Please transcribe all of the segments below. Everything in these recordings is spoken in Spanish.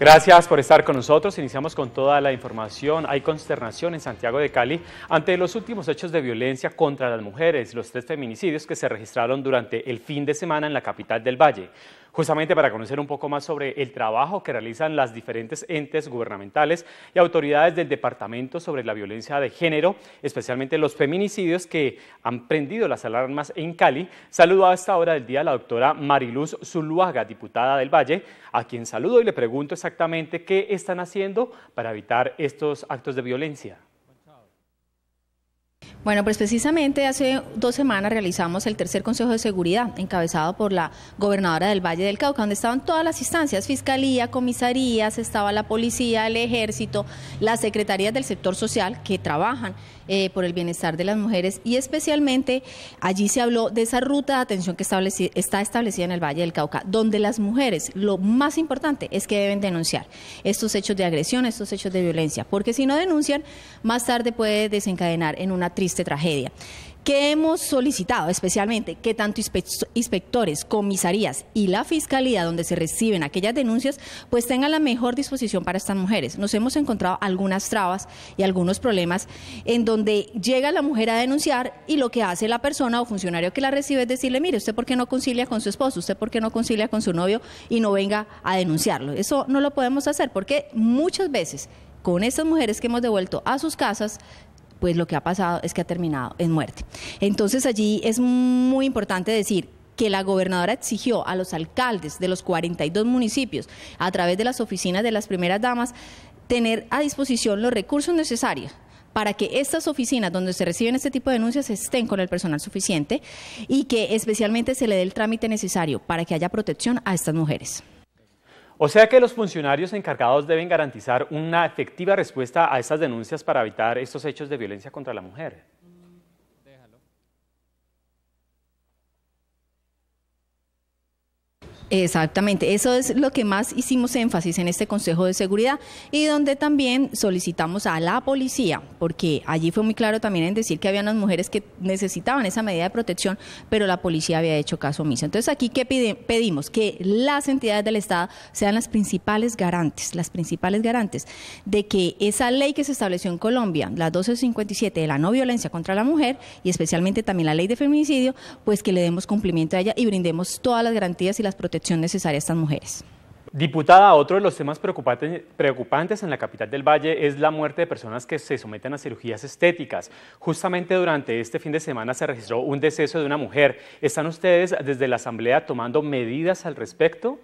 Gracias por estar con nosotros. Iniciamos con toda la información. Hay consternación en Santiago de Cali ante los últimos hechos de violencia contra las mujeres, los tres feminicidios que se registraron durante el fin de semana en la capital del Valle justamente para conocer un poco más sobre el trabajo que realizan las diferentes entes gubernamentales y autoridades del Departamento sobre la Violencia de Género, especialmente los feminicidios que han prendido las alarmas en Cali. Saludo a esta hora del día a la doctora Mariluz Zuluaga, diputada del Valle, a quien saludo y le pregunto exactamente qué están haciendo para evitar estos actos de violencia. Bueno, pues precisamente hace dos semanas realizamos el tercer Consejo de Seguridad, encabezado por la gobernadora del Valle del Cauca, donde estaban todas las instancias, fiscalía, comisarías, estaba la policía, el ejército, las secretarías del sector social que trabajan eh, por el bienestar de las mujeres y especialmente allí se habló de esa ruta de atención que está establecida en el Valle del Cauca, donde las mujeres, lo más importante es que deben denunciar estos hechos de agresión, estos hechos de violencia, porque si no denuncian, más tarde puede desencadenar en una tristeza esta tragedia. ¿Qué hemos solicitado especialmente? Que tanto inspectores, comisarías y la fiscalía donde se reciben aquellas denuncias, pues tengan la mejor disposición para estas mujeres. Nos hemos encontrado algunas trabas y algunos problemas en donde llega la mujer a denunciar y lo que hace la persona o funcionario que la recibe es decirle, mire, usted por qué no concilia con su esposo, usted por qué no concilia con su novio y no venga a denunciarlo. Eso no lo podemos hacer porque muchas veces con estas mujeres que hemos devuelto a sus casas pues lo que ha pasado es que ha terminado en muerte. Entonces allí es muy importante decir que la gobernadora exigió a los alcaldes de los 42 municipios, a través de las oficinas de las primeras damas, tener a disposición los recursos necesarios para que estas oficinas donde se reciben este tipo de denuncias estén con el personal suficiente y que especialmente se le dé el trámite necesario para que haya protección a estas mujeres. O sea que los funcionarios encargados deben garantizar una efectiva respuesta a estas denuncias para evitar estos hechos de violencia contra la mujer. Exactamente, eso es lo que más hicimos énfasis en este Consejo de Seguridad y donde también solicitamos a la policía, porque allí fue muy claro también en decir que había unas mujeres que necesitaban esa medida de protección, pero la policía había hecho caso omiso. Entonces aquí, ¿qué pedimos? Que las entidades del Estado sean las principales garantes, las principales garantes de que esa ley que se estableció en Colombia, la 1257 de la no violencia contra la mujer y especialmente también la ley de feminicidio, pues que le demos cumplimiento a ella y brindemos todas las garantías y las protecciones necesaria estas mujeres. Diputada, otro de los temas preocupantes en la capital del Valle es la muerte de personas que se someten a cirugías estéticas. Justamente durante este fin de semana se registró un deceso de una mujer. ¿Están ustedes desde la Asamblea tomando medidas al respecto?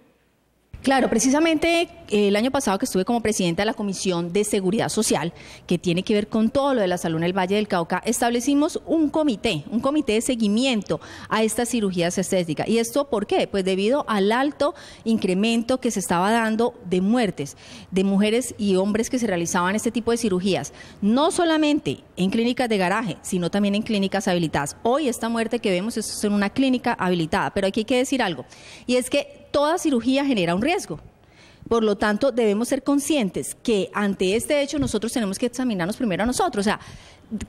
Claro, precisamente eh, el año pasado que estuve como presidenta de la Comisión de Seguridad Social, que tiene que ver con todo lo de la salud en el Valle del Cauca, establecimos un comité, un comité de seguimiento a estas cirugías estéticas. ¿Y esto por qué? Pues debido al alto incremento que se estaba dando de muertes de mujeres y hombres que se realizaban este tipo de cirugías, no solamente en clínicas de garaje, sino también en clínicas habilitadas. Hoy esta muerte que vemos es en una clínica habilitada, pero aquí hay que decir algo, y es que toda cirugía genera un riesgo. Por lo tanto, debemos ser conscientes que ante este hecho nosotros tenemos que examinarnos primero a nosotros, o sea,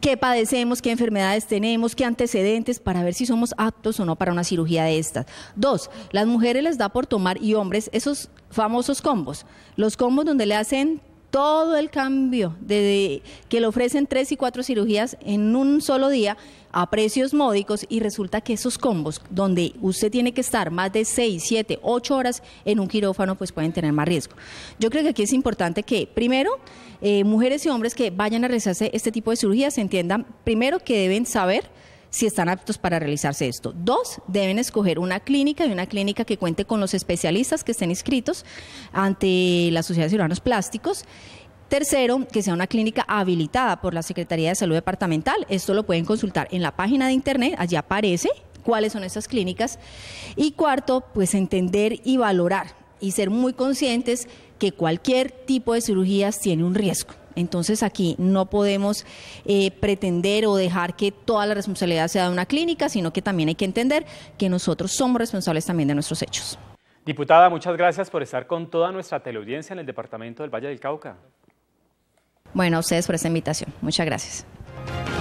qué padecemos, qué enfermedades tenemos, qué antecedentes para ver si somos aptos o no para una cirugía de estas. Dos, las mujeres les da por tomar y hombres esos famosos combos, los combos donde le hacen todo el cambio de, que le ofrecen tres y cuatro cirugías en un solo día a precios módicos y resulta que esos combos donde usted tiene que estar más de seis, siete, ocho horas en un quirófano pues pueden tener más riesgo. Yo creo que aquí es importante que primero eh, mujeres y hombres que vayan a realizarse este tipo de cirugías entiendan primero que deben saber si están aptos para realizarse esto. Dos, deben escoger una clínica y una clínica que cuente con los especialistas que estén inscritos ante la Sociedad de Cirujanos Plásticos. Tercero, que sea una clínica habilitada por la Secretaría de Salud Departamental. Esto lo pueden consultar en la página de internet, allí aparece cuáles son esas clínicas. Y cuarto, pues entender y valorar y ser muy conscientes que cualquier tipo de cirugías tiene un riesgo. Entonces aquí no podemos eh, pretender o dejar que toda la responsabilidad sea de una clínica, sino que también hay que entender que nosotros somos responsables también de nuestros hechos. Diputada, muchas gracias por estar con toda nuestra teleaudiencia en el Departamento del Valle del Cauca. Bueno, a ustedes por esta invitación. Muchas gracias.